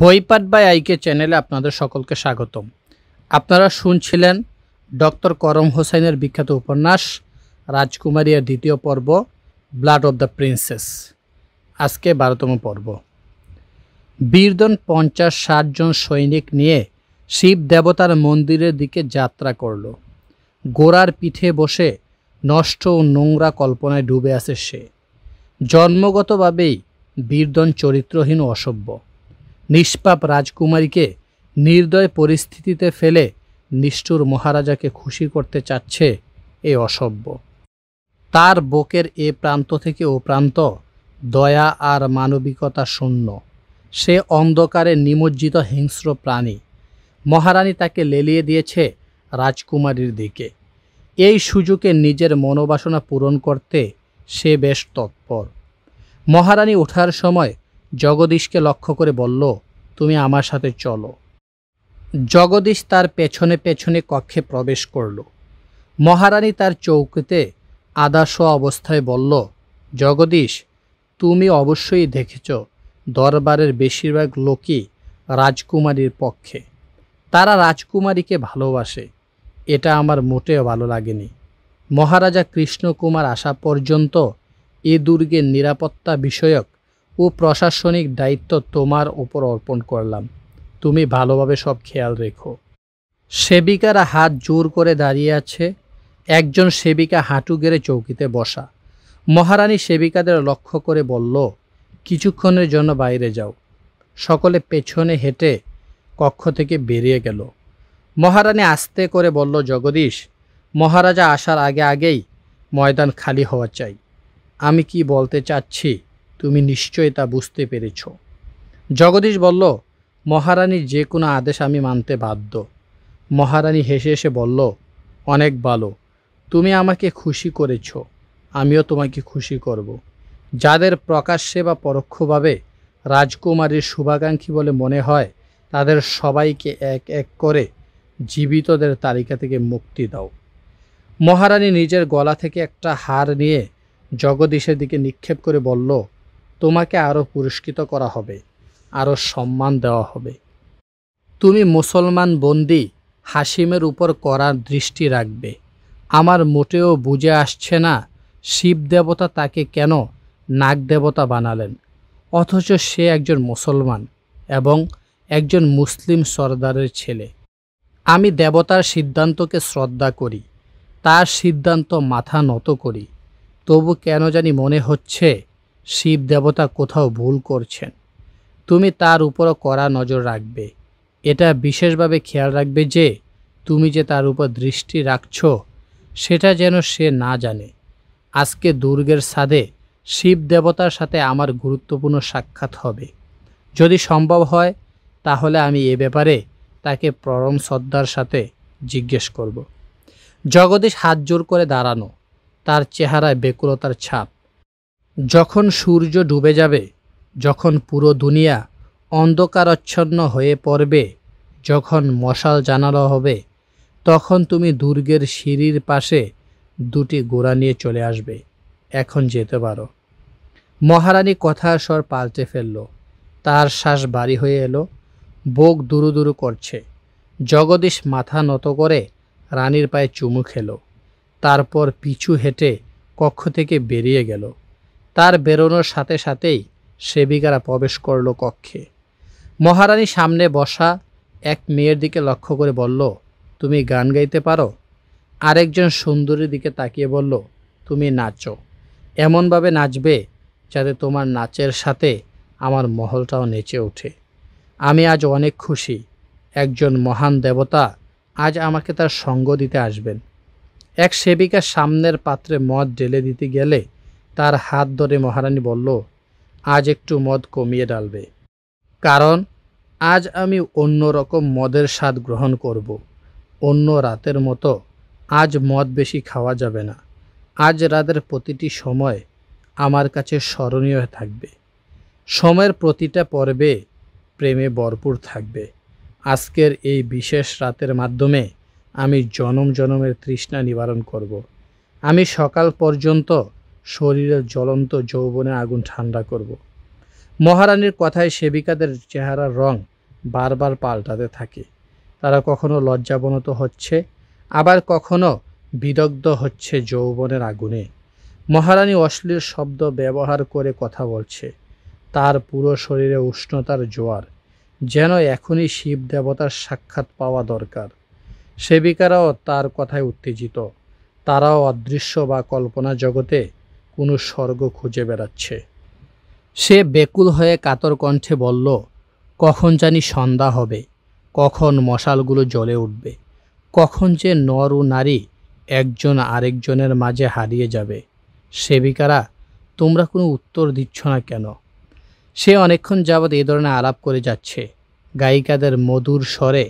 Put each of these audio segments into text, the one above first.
বইপাট by আইকে চ্যানেলে আপনাদের সকলকে স্বাগতম আপনারা শুনছিলেন ডক্টর করম হোসাইনের বিখ্যাত উপন্যাস রাজকুমারিয়ার দ্বিতীয় পর্ব ব্লাড অব দ্য প্রিন্সেস আজকে বারোতম পর্ব বীরদন পঞ্চাশ ষাটজন সৈনিক নিয়ে শিব দেবতার মন্দিরের দিকে যাত্রা করল গোড়ার পিঠে বসে নষ্ট ও নোংরা কল্পনায় ডুবে আছে সে জন্মগতভাবেই বীরদন চরিত্রহীন অসভ্য নিষ্পাপ রাজকুমারীকে নির্দয় পরিস্থিতিতে ফেলে নিষ্ঠুর মহারাজাকে খুশি করতে চাচ্ছে এ অসভ্য তার বকের এ প্রান্ত থেকে ও প্রান্ত দয়া আর মানবিকতা শূন্য সে অন্ধকারে নিমজ্জিত হিংস্র প্রাণী মহারানী তাকে লেলিয়ে দিয়েছে রাজকুমারীর দিকে এই সুযোগে নিজের মনোবাসনা পূরণ করতে সে বেশ তৎপর মহারানী ওঠার সময় জগদীশকে লক্ষ্য করে বলল তুমি আমার সাথে চলো জগদীশ তার পেছনে পেছনে কক্ষে প্রবেশ করল মহারানী তার চৌকিতে আদাস অবস্থায় বলল জগদীশ তুমি অবশ্যই দেখেছ দরবারের বেশিরভাগ লোকই রাজকুমারীর পক্ষে তারা রাজকুমারীকে ভালোবাসে এটা আমার মোটেও ভালো লাগেনি মহারাজা কৃষ্ণকুমার আসা পর্যন্ত এ দুর্গের নিরাপত্তা বিষয়ক ও প্রশাসনিক দায়িত্ব তোমার ওপর অর্পণ করলাম তুমি ভালোভাবে সব খেয়াল রেখো সেবিকারা হাত জোর করে দাঁড়িয়ে আছে একজন সেবিকা হাঁটু গেড়ে চৌকিতে বসা মহারানী সেবিকাদের লক্ষ্য করে বলল কিছুক্ষণের জন্য বাইরে যাও সকলে পেছনে হেঁটে কক্ষ থেকে বেরিয়ে গেল মহারানী আস্তে করে বলল জগদীশ মহারাজা আসার আগে আগেই ময়দান খালি হওয়া চাই আমি কি বলতে চাচ্ছি তুমি নিশ্চয় তা বুঝতে পেরেছ জগদীশ বলল মহারানীর যে কোনো আদেশ আমি মানতে বাধ্য মহারানী হেসে হেসে বলল অনেক ভালো তুমি আমাকে খুশি করেছ আমিও তোমাকে খুশি করব। যাদের প্রকাশ্যে বা পরোক্ষভাবে রাজকুমারীর শুভাকাঙ্ক্ষী বলে মনে হয় তাদের সবাইকে এক এক করে জীবিতদের তালিকা থেকে মুক্তি দাও মহারানী নিজের গলা থেকে একটা হার নিয়ে জগদীশের দিকে নিক্ষেপ করে বলল তোমাকে আরও পুরস্কৃত করা হবে আরও সম্মান দেওয়া হবে তুমি মুসলমান বন্দি হাসিমের উপর করার দৃষ্টি রাখবে আমার মোটেও বুঝে আসছে না শিব দেবতা তাকে কেন নাগ দেবতা বানালেন অথচ সে একজন মুসলমান এবং একজন মুসলিম সর্দারের ছেলে আমি দেবতার সিদ্ধান্তকে শ্রদ্ধা করি তার সিদ্ধান্ত মাথা নত করি তবু কেন জানি মনে হচ্ছে শিব দেবতা কোথাও ভুল করছেন তুমি তার উপরও কড়া নজর রাখবে এটা বিশেষভাবে খেয়াল রাখবে যে তুমি যে তার উপর দৃষ্টি রাখছ সেটা যেন সে না জানে আজকে দুর্গের সাদে শিব দেবতার সাথে আমার গুরুত্বপূর্ণ সাক্ষাৎ হবে যদি সম্ভব হয় তাহলে আমি এ ব্যাপারে তাকে পরম শ্রদ্ধার সাথে জিজ্ঞেস করব জগদীশ হাত জোর করে দাঁড়ানো তার চেহারায় বেকুলতার ছাপ যখন সূর্য ডুবে যাবে যখন পুরো দুনিয়া অন্ধকারচ্ছন্ন হয়ে পড়বে যখন মশাল জানানো হবে তখন তুমি দুর্গের সিঁড়ির পাশে দুটি গোড়া নিয়ে চলে আসবে এখন যেতে পারো মহারানী কথা স্বর পাল্টে ফেলল তার শ্বাস বাড়ি হয়ে এলো বোক দুরু দুরু করছে জগদীশ মাথা নত করে রানীর পায়ে চুমু খেল তারপর পিছু হেঁটে কক্ষ থেকে বেরিয়ে গেল তার বেরোনোর সাথে সাথেই সেবিকারা প্রবেশ করল কক্ষে মহারানী সামনে বসা এক মেয়ের দিকে লক্ষ্য করে বলল তুমি গান গাইতে পারো আরেকজন সুন্দরীর দিকে তাকিয়ে বলল তুমি নাচো এমনভাবে নাচবে যাতে তোমার নাচের সাথে আমার মহলটাও নেচে ওঠে আমি আজ অনেক খুশি একজন মহান দেবতা আজ আমাকে তার সঙ্গ দিতে আসবেন এক সেবিকা সামনের পাত্রে মদ ঢেলে দিতে গেলে তার হাত ধরে মহারানী বলল আজ একটু মদ কমিয়ে ডালবে কারণ আজ আমি অন্য রকম মদের স্বাদ গ্রহণ করব। অন্য রাতের মতো আজ মদ বেশি খাওয়া যাবে না আজ রাতের প্রতিটি সময় আমার কাছে স্মরণীয় থাকবে সময়ের প্রতিটা পর্বে প্রেমে ভরপুর থাকবে আজকের এই বিশেষ রাতের মাধ্যমে আমি জনম জনমের তৃষ্ণা নিবারণ করব। আমি সকাল পর্যন্ত শরীরের জ্বলন্ত যৌবনের আগুন ঠান্ডা করব। মহারানীর কথায় সেবিকাদের চেহারার রং বারবার পাল্টাতে থাকে তারা কখনো লজ্জাবনত হচ্ছে আবার কখনো বিদগ্ধ হচ্ছে যৌবনের আগুনে মহারানী অশ্লীল শব্দ ব্যবহার করে কথা বলছে তার পুরো শরীরে উষ্ণতার জোয়ার যেন এখনই শিব দেবতার সাক্ষাৎ পাওয়া দরকার সেবিকারাও তার কথায় উত্তেজিত তারাও অদৃশ্য বা কল্পনা জগতে কোনো স্বর্গ খুঁজে বেড়াচ্ছে সে বেকুল হয়ে কাতর কণ্ঠে বলল কখন জানি সন্ধ্যা হবে কখন মশালগুলো জ্বলে উঠবে কখন যে নর ও নারী একজন আরেকজনের মাঝে হারিয়ে যাবে সেবিকারা তোমরা কোনো উত্তর দিচ্ছ না কেন সে অনেকক্ষণ যাবৎ এ ধরনের আলাপ করে যাচ্ছে গায়িকাদের মধুর স্বরে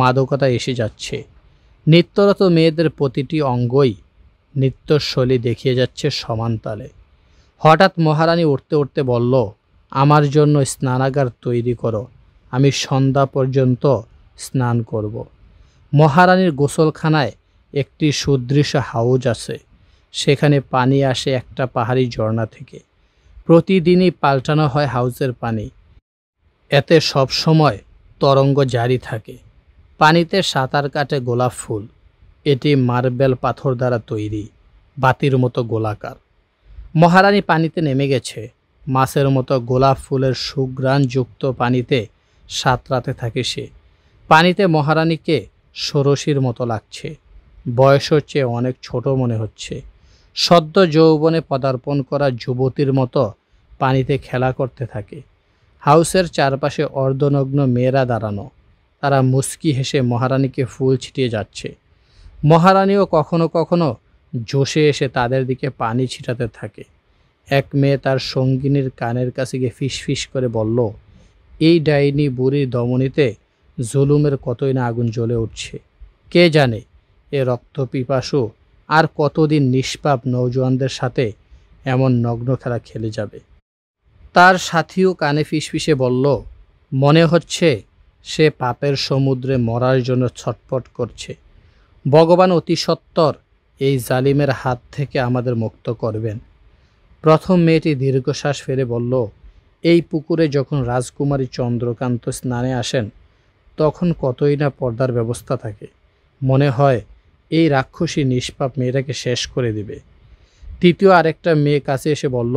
মাদকতা এসে যাচ্ছে নিত্যরত মেয়েদের প্রতিটি অঙ্গই নৃত্যশৈলী দেখিয়ে যাচ্ছে সমান তালে হঠাৎ মহারানী উঠতে উঠতে বলল আমার জন্য স্নানাগার তৈরি করো আমি সন্ধ্যা পর্যন্ত স্নান করব। মহারানীর গোসলখানায় একটি সুদৃশ্য হাউজ আছে সেখানে পানি আসে একটা পাহাড়ি ঝর্ণা থেকে প্রতিদিনই পাল্টানো হয় হাউজের পানি এতে সবসময় তরঙ্গ জারি থাকে পানিতে সাঁতার কাটে গোলাপ ফুল এটি মার্বেল পাথর দ্বারা তৈরি বাতির মতো গোলাকার মহারানী পানিতে নেমে গেছে মাছের মতো গোলাপ ফুলের সুগ্রাণযুক্ত পানিতে সাঁতরাতে থাকে সে পানিতে মহারানীকে সরসির মতো লাগছে বয়সের চেয়ে অনেক ছোট মনে হচ্ছে সদ্য যৌবনে পদার্পণ করা যুবতীর মতো পানিতে খেলা করতে থাকে হাউসের চারপাশে অর্ধনগ্ন মেয়েরা দাঁড়ানো তারা মুস্কি হেসে মহারানীকে ফুল ছিটিয়ে যাচ্ছে মহারানীও কখনো কখনো জোশে এসে তাদের দিকে পানি ছিটাতে থাকে এক মেয়ে তার সঙ্গিনীর কানের কাছে গিয়ে ফিসফিস করে বলল এই ডাইনি বুড়ির দমনিতে জুলুমের কতই না আগুন জ্বলে উঠছে কে জানে এ রক্ত পিপাসু আর কতদিন নিষ্পাপ নৌজওয়ানদের সাথে এমন নগ্ন খেলা খেলে যাবে তার সাথীও কানে ফিসফিসে বলল মনে হচ্ছে সে পাপের সমুদ্রে মরার জন্য ছটপট করছে ভগবান অতি সত্তর এই জালিমের হাত থেকে আমাদের মুক্ত করবেন প্রথম মেয়েটি দীর্ঘশ্বাস ফেলে বলল এই পুকুরে যখন রাজকুমারী চন্দ্রকান্ত স্নানে আসেন তখন কতই না পর্দার ব্যবস্থা থাকে মনে হয় এই রাক্ষসী নিষ্পাপ মেয়েটাকে শেষ করে দিবে তৃতীয় আরেকটা মেয়ে কাছে এসে বলল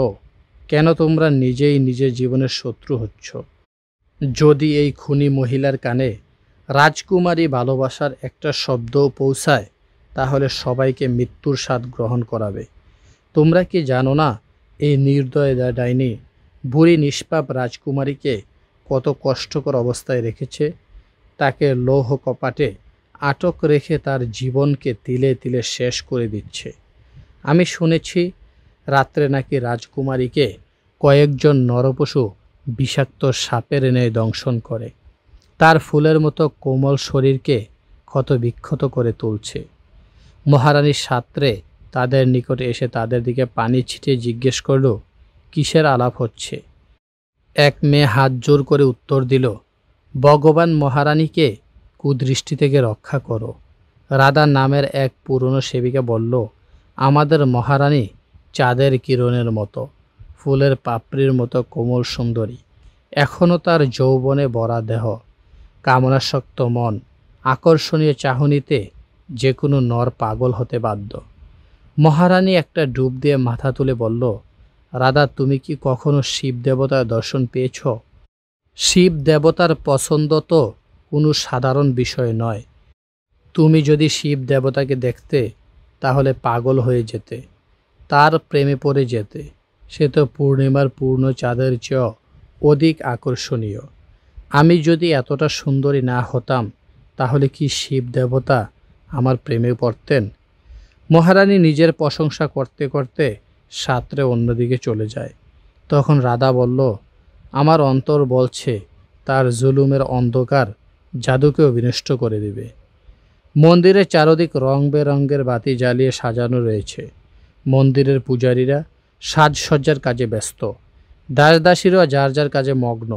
কেন তোমরা নিজেই নিজের জীবনের শত্রু হচ্ছ যদি এই খুনি মহিলার কানে রাজকুমারী ভালোবাসার একটা শব্দও পৌঁছায় তাহলে সবাইকে মৃত্যুর স্বাদ গ্রহণ করাবে তোমরা কি জানো না এই নির্দয় ডাইনি বুড়ি নিষ্পাপ রাজকুমারীকে কত কষ্টকর অবস্থায় রেখেছে তাকে লৌহ কপাটে আটক রেখে তার জীবনকে তিলে তিলে শেষ করে দিচ্ছে আমি শুনেছি রাত্রে নাকি রাজকুমারীকে কয়েকজন নরপশু বিষাক্ত সাপের এনে দংশন করে তার ফুলের মতো কোমল শরীরকে ক্ষত বিক্ষত করে তুলছে মহারানীর সাত্রে তাদের নিকটে এসে তাদের দিকে পানি ছিটিয়ে জিজ্ঞেস করল কিসের আলাপ হচ্ছে এক মেয়ে হাত জোর করে উত্তর দিল ভগবান মহারানীকে কুদৃষ্টি থেকে রক্ষা করো রাধা নামের এক পুরনো সেবিকা বলল আমাদের মহারানী চাঁদের কিরণের মতো ফুলের পাপড়ির মতো কোমল সুন্দরী এখনও তার যৌবনে বরা দেহ কামনাসক্ত মন আকর্ষণীয় চাহনিতে যে কোনো নর পাগল হতে বাধ্য মহারানী একটা ডুব দিয়ে মাথা তুলে বলল রাধা তুমি কি কখনো শিব দেবতার দর্শন পেয়েছ শিব দেবতার পছন্দ তো কোনো সাধারণ বিষয় নয় তুমি যদি শিব দেবতাকে দেখতে তাহলে পাগল হয়ে যেতে তার প্রেমে পড়ে যেতে সে তো পূর্ণিমার পূর্ণ চাঁদের চেয়ে অধিক আকর্ষণীয় আমি যদি এতটা সুন্দরী না হতাম তাহলে কি শিব দেবতা আমার প্রেমে পড়তেন মহারানী নিজের প্রশংসা করতে করতে সাঁতরে অন্যদিকে চলে যায় তখন রাধা বলল আমার অন্তর বলছে তার জুলুমের অন্ধকার জাদুকেও বিনষ্ট করে দিবে মন্দিরের চারদিক রং বেরঙ্গের বাতি জ্বালিয়ে সাজানো রয়েছে মন্দিরের পূজারীরা সাজসজ্জার কাজে ব্যস্ত দাসদাসীরা যার যার কাজে মগ্ন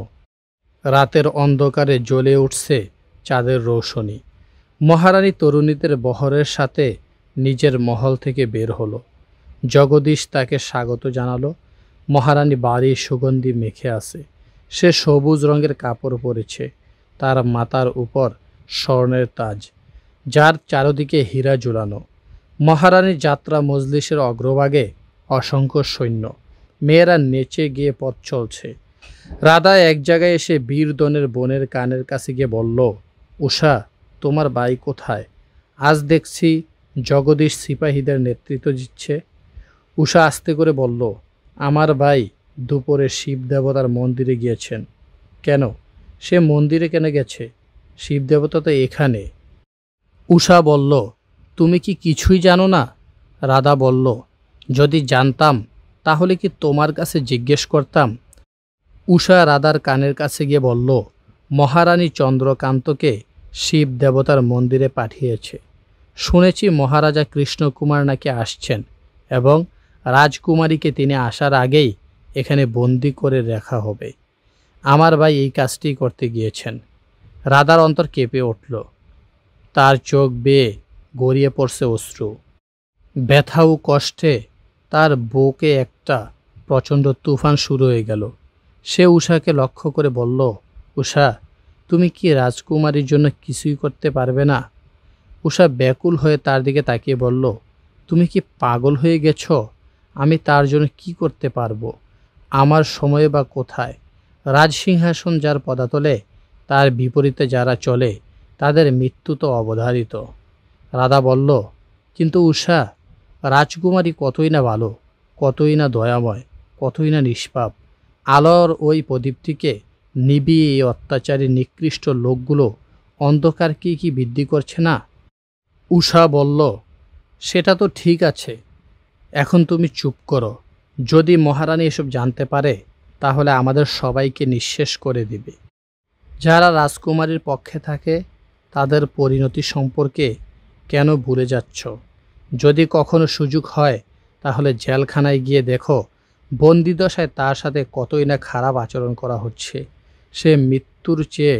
রাতের অন্ধকারে জ্বলে উঠছে চাঁদের রৌশনি মহারানী তরুণীদের বহরের সাথে নিজের মহল থেকে বের হলো জগদীশ তাকে স্বাগত জানালো মহারানী বাড়ির সুগন্ধি মেখে আছে সে সবুজ রঙের কাপড় পরেছে তার মাতার উপর স্বর্ণের তাজ যার চারদিকে হীরা ঝুলানো মহারানীর যাত্রা মজলিসের অগ্রভাগে অসংখ্য সৈন্য মেয়েরা নেচে গিয়ে পথ চলছে রাধা এক জায়গায় এসে বীরদনের বোনের কানের কাছে গিয়ে বলল উষা তোমার বাই কোথায় আজ দেখছি জগদীশ সিপাহীদের নেতৃত্ব দিচ্ছে উষা আস্তে করে বলল আমার ভাই দুপুরে শিব দেবতার মন্দিরে গিয়েছেন কেন সে মন্দিরে কেন গেছে শিব দেবতা তো এখানে উষা বলল তুমি কি কিছুই জানো না রাধা বলল যদি জানতাম তাহলে কি তোমার কাছে জিজ্ঞেস করতাম উষা রাধার কানের কাছে গিয়ে বলল মহারানী চন্দ্রকান্তকে শিব দেবতার মন্দিরে পাঠিয়েছে শুনেছি মহারাজা কৃষ্ণকুমার নাকি আসছেন এবং রাজকুমারীকে তিনি আসার আগেই এখানে বন্দি করে রাখা হবে আমার ভাই এই কাজটি করতে গিয়েছেন রাধার অন্তর কেঁপে উঠল তার চোখ বেয়ে গড়িয়ে পড়ছে অশ্রু ব্যথা ও কষ্টে তার বুকে একটা প্রচণ্ড তুফান শুরু হয়ে গেল সে উষাকে লক্ষ্য করে বলল উষা তুমি কি রাজকুমারীর জন্য কিছুই করতে পারবে না উষা ব্যাকুল হয়ে তার দিকে তাকিয়ে বলল তুমি কি পাগল হয়ে গেছ আমি তার জন্য কি করতে পারবো আমার সময়ে বা কোথায় রাজসিংহাসন যার পদাতলে তার বিপরীতে যারা চলে তাদের মৃত্যু তো অবধারিত রাধা বলল কিন্তু উষা রাজকুমারী কতই না ভালো কতই না দয়াময় কতই না নিষ্পাপ আলোর ওই প্রদীপটিকে নিবিয়ে অত্যাচারী নিকৃষ্ট লোকগুলো অন্ধকার কি কি বৃদ্ধি করছে না উষা বলল সেটা তো ঠিক আছে এখন তুমি চুপ করো যদি মহারানী এসব জানতে পারে তাহলে আমাদের সবাইকে নিঃশেষ করে দিবে যারা রাজকুমারীর পক্ষে থাকে তাদের পরিণতি সম্পর্কে কেন ভুলে যাচ্ছ যদি কখনো সুযোগ হয় তাহলে জেলখানায় গিয়ে দেখো বন্দিদশায় তার সাথে কতই না খারাপ আচরণ করা হচ্ছে সে মৃত্যুর চেয়ে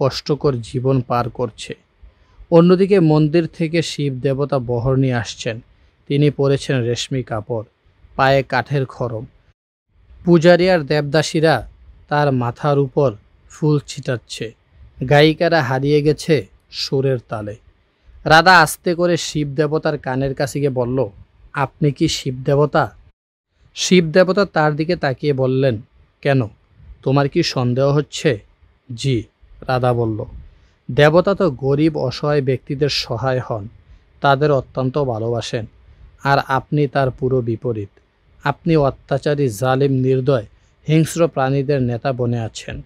কষ্টকর জীবন পার করছে অন্যদিকে মন্দির থেকে শিব দেবতা বহর নিয়ে আসছেন তিনি পরেছেন রেশমি কাপড় পায়ে কাঠের খরম পূজারিয়ার দেবদাসীরা তার মাথার উপর ফুল ছিটাচ্ছে গায়িকারা হারিয়ে গেছে সুরের তালে রাধা আস্তে করে শিব দেবতার কানের কাছে গিয়ে বলল আপনি কি শিব দেবতা শিব দেবতা তার দিকে তাকিয়ে বললেন কেন তোমার কি সন্দেহ হচ্ছে জি রাধা বলল দেবতা তো গরিব অসহায় ব্যক্তিদের সহায় হন তাদের অত্যন্ত ভালোবাসেন আর আপনি তার পুরো বিপরীত আপনি অত্যাচারী জালিম নির্দয় হিংস্র প্রাণীদের নেতা বনে আছেন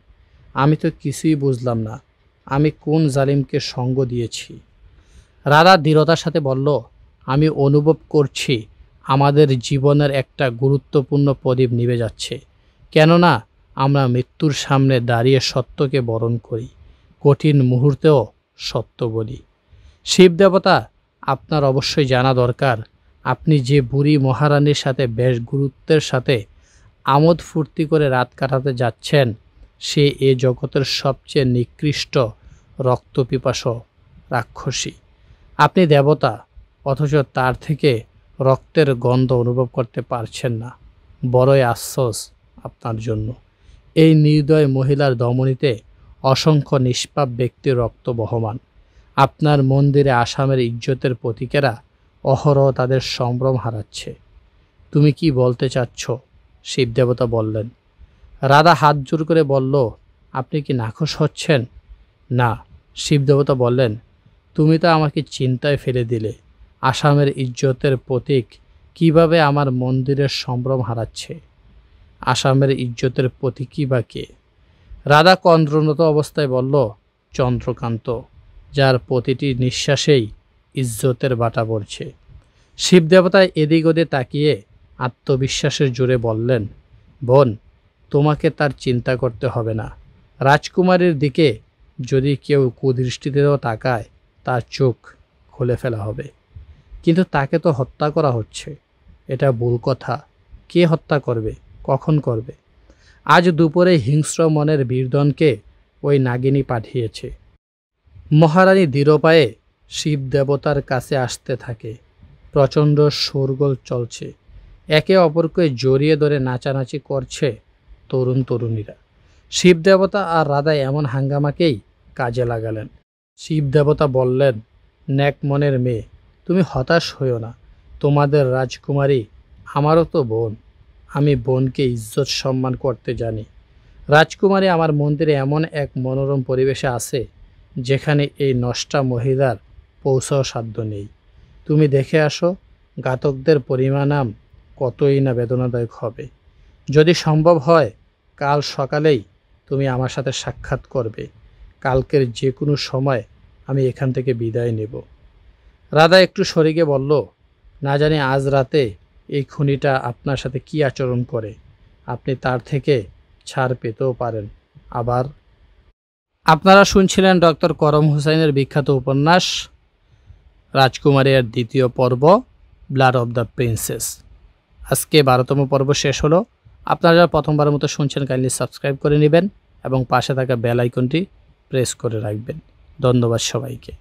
আমি তো কিছুই বুঝলাম না আমি কোন জালিমকে সঙ্গ দিয়েছি রাধা দৃঢ়তার সাথে বলল আমি অনুভব করছি আমাদের জীবনের একটা গুরুত্বপূর্ণ প্রদীপ নিভে যাচ্ছে কেননা আমরা মৃত্যুর সামনে দাঁড়িয়ে সত্যকে বরণ করি কঠিন মুহূর্তেও সত্য বলি শিব দেবতা আপনার অবশ্যই জানা দরকার আপনি যে বুড়ি মহারানীর সাথে বেশ গুরুত্বের সাথে আমোদ ফুর্তি করে রাত কাটাতে যাচ্ছেন সে এ জগতের সবচেয়ে নিকৃষ্ট রক্তপিপাস রাক্ষসী আপনি দেবতা অথচ তার থেকে রক্তের গন্ধ অনুভব করতে পারছেন না বড়ই আশ্বস আপনার জন্য এই নির্দয় মহিলার দমনীতে অসংখ্য নিষ্পাপ ব্যক্তির রক্ত বহমান আপনার মন্দিরে আসামের ইজ্জতের প্রতীকেরা অহরহ তাদের সম্ভ্রম হারাচ্ছে তুমি কি বলতে চাচ্ছ শিবদেবতা বললেন রাধা হাত জোর করে বলল আপনি কি নাখোশ হচ্ছেন না শিবদেবতা বললেন তুমি তো আমাকে চিন্তায় ফেলে দিলে আসামের ইজ্জতের প্রতীক কিভাবে আমার মন্দিরের সম্ভ্রম হারাচ্ছে আসামের ইজ্জতের প্রতীকই বা কে রাধা কন্দ্রনত অবস্থায় বলল চন্দ্রকান্ত যার প্রতিটি নিঃশ্বাসেই ইজ্জতের বাটা পড়ছে শিবদেবতায় এদিক ওদিক তাকিয়ে আত্মবিশ্বাসের জোরে বললেন বোন তোমাকে তার চিন্তা করতে হবে না রাজকুমারীর দিকে যদি কেউ কুদৃষ্টিতেও তাকায় তার চোখ খুলে ফেলা হবে কিন্তু তাকে তো হত্যা করা হচ্ছে এটা ভুল কথা কে হত্যা করবে কখন করবে আজ দুপুরে হিংস্র মনের বীরদনকে ওই নাগিনী পাঠিয়েছে মহারানী দৃঢ়পায়ে শিব দেবতার কাছে আসতে থাকে প্রচণ্ড শোরগোল চলছে একে অপরকে জড়িয়ে ধরে নাচানাচি করছে তরুণ তরুণীরা শিব দেবতা আর রাধা এমন হাঙ্গামাকেই কাজে লাগালেন শিব দেবতা বললেন ন্যাকমনের মেয়ে তুমি হতাশ হইও না তোমাদের রাজকুমারী আমারও তো বোন আমি বোনকে ইজ্জত সম্মান করতে জানি রাজকুমারী আমার মন্দিরে এমন এক মনোরম পরিবেশে আছে যেখানে এই নষ্টা মহিলার পৌঁছাও সাধ্য নেই তুমি দেখে আসো ঘাতকদের পরিমাণাম কতই না বেদনাদায়ক হবে যদি সম্ভব হয় কাল সকালেই তুমি আমার সাথে সাক্ষাৎ করবে কালকের যে কোনো সময় আমি এখান থেকে বিদায় নেব রাধা একটু সরিগে বলল না জানি আজ রাতে এই খুনিটা আপনার সাথে কি আচরণ করে আপনি তার থেকে ছাড় পেতেও পারেন আবার আপনারা শুনছিলেন ডক্টর করম হুসাইনের বিখ্যাত উপন্যাস রাজকুমারের দ্বিতীয় পর্ব ব্লাড অব দ্য প্রিন্সেস আজকে বারোতম পর্ব শেষ হলো আপনারা যারা প্রথমবারের মতো শুনছেন কাইন্ডলি সাবস্ক্রাইব করে নেবেন এবং পাশে থাকা বেল আইকনটি প্রেস করে রাখবেন ধন্যবাদ সবাইকে